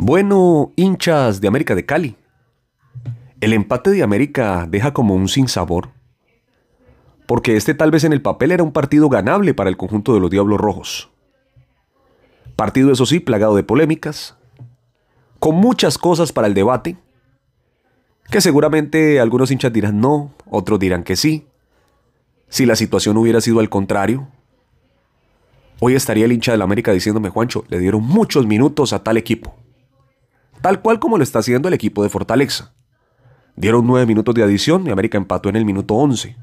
Bueno, hinchas de América de Cali, el empate de América deja como un sinsabor, porque este tal vez en el papel era un partido ganable para el conjunto de los Diablos Rojos. Partido, eso sí, plagado de polémicas, con muchas cosas para el debate, que seguramente algunos hinchas dirán no, otros dirán que sí. Si la situación hubiera sido al contrario, hoy estaría el hincha del América diciéndome, Juancho, le dieron muchos minutos a tal equipo tal cual como lo está haciendo el equipo de Fortaleza. Dieron nueve minutos de adición y América empató en el minuto 11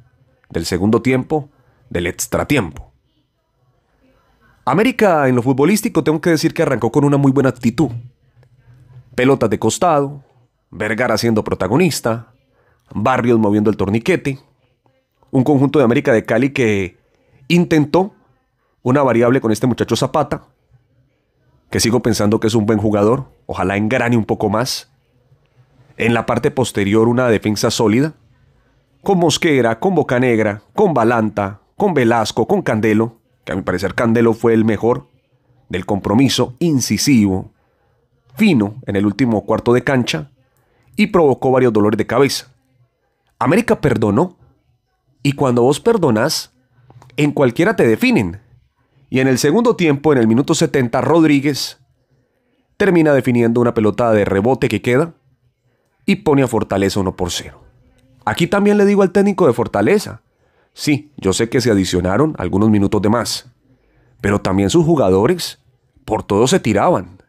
del segundo tiempo, del extratiempo. América en lo futbolístico tengo que decir que arrancó con una muy buena actitud. Pelotas de costado, Vergara siendo protagonista, Barrios moviendo el torniquete, un conjunto de América de Cali que intentó una variable con este muchacho Zapata, que sigo pensando que es un buen jugador, ojalá engrane un poco más. En la parte posterior una defensa sólida, con Mosquera, con negra, con Balanta, con Velasco, con Candelo, que a mi parecer Candelo fue el mejor, del compromiso incisivo, fino en el último cuarto de cancha y provocó varios dolores de cabeza. América perdonó y cuando vos perdonás, en cualquiera te definen. Y en el segundo tiempo, en el minuto 70, Rodríguez termina definiendo una pelota de rebote que queda y pone a Fortaleza 1 por 0. Aquí también le digo al técnico de Fortaleza, sí, yo sé que se adicionaron algunos minutos de más, pero también sus jugadores por todo se tiraban.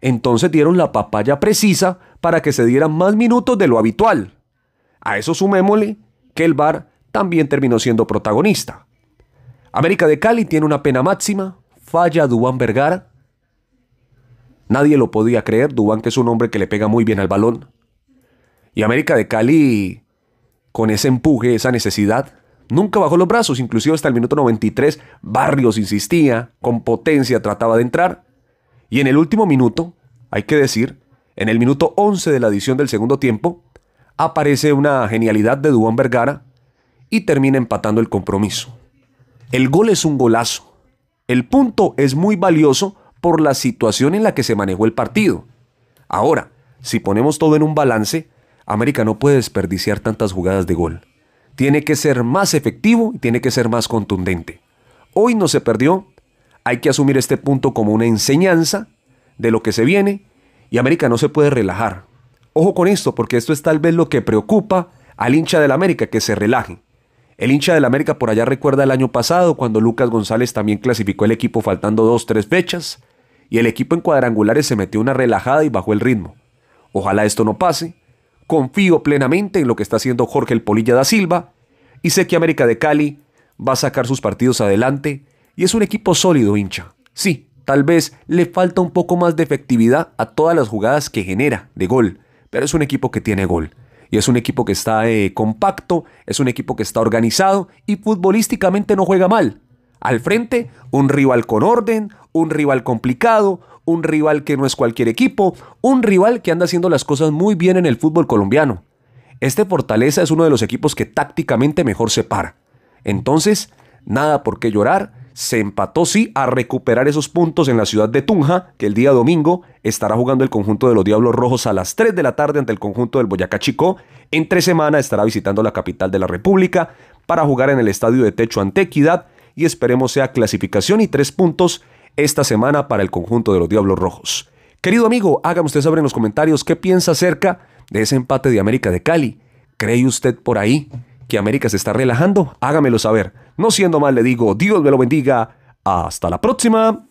Entonces dieron la papaya precisa para que se dieran más minutos de lo habitual. A eso sumémosle que el Bar también terminó siendo protagonista. América de Cali tiene una pena máxima, falla Dubán Vergara. Nadie lo podía creer, Dubán que es un hombre que le pega muy bien al balón. Y América de Cali, con ese empuje, esa necesidad, nunca bajó los brazos, inclusive hasta el minuto 93, Barrios insistía, con potencia trataba de entrar. Y en el último minuto, hay que decir, en el minuto 11 de la edición del segundo tiempo, aparece una genialidad de Dubán Vergara y termina empatando el compromiso. El gol es un golazo. El punto es muy valioso por la situación en la que se manejó el partido. Ahora, si ponemos todo en un balance, América no puede desperdiciar tantas jugadas de gol. Tiene que ser más efectivo y tiene que ser más contundente. Hoy no se perdió. Hay que asumir este punto como una enseñanza de lo que se viene y América no se puede relajar. Ojo con esto porque esto es tal vez lo que preocupa al hincha del América que se relaje. El hincha del América por allá recuerda el año pasado cuando Lucas González también clasificó el equipo faltando dos, tres fechas y el equipo en cuadrangulares se metió una relajada y bajó el ritmo. Ojalá esto no pase. Confío plenamente en lo que está haciendo Jorge el Polilla da Silva y sé que América de Cali va a sacar sus partidos adelante y es un equipo sólido, hincha. Sí, tal vez le falta un poco más de efectividad a todas las jugadas que genera de gol, pero es un equipo que tiene gol y es un equipo que está eh, compacto, es un equipo que está organizado y futbolísticamente no juega mal. Al frente, un rival con orden, un rival complicado, un rival que no es cualquier equipo, un rival que anda haciendo las cosas muy bien en el fútbol colombiano. Este Fortaleza es uno de los equipos que tácticamente mejor se para. Entonces, nada por qué llorar, se empató sí a recuperar esos puntos en la ciudad de Tunja, que el día domingo estará jugando el conjunto de los Diablos Rojos a las 3 de la tarde ante el conjunto del Boyacá Chico. tres semanas estará visitando la capital de la República para jugar en el estadio de Techo ante Equidad y esperemos sea clasificación y tres puntos esta semana para el conjunto de los Diablos Rojos. Querido amigo, hágame usted saber en los comentarios qué piensa acerca de ese empate de América de Cali. ¿Cree usted por ahí que América se está relajando, hágamelo saber. No siendo mal le digo, Dios me lo bendiga. Hasta la próxima.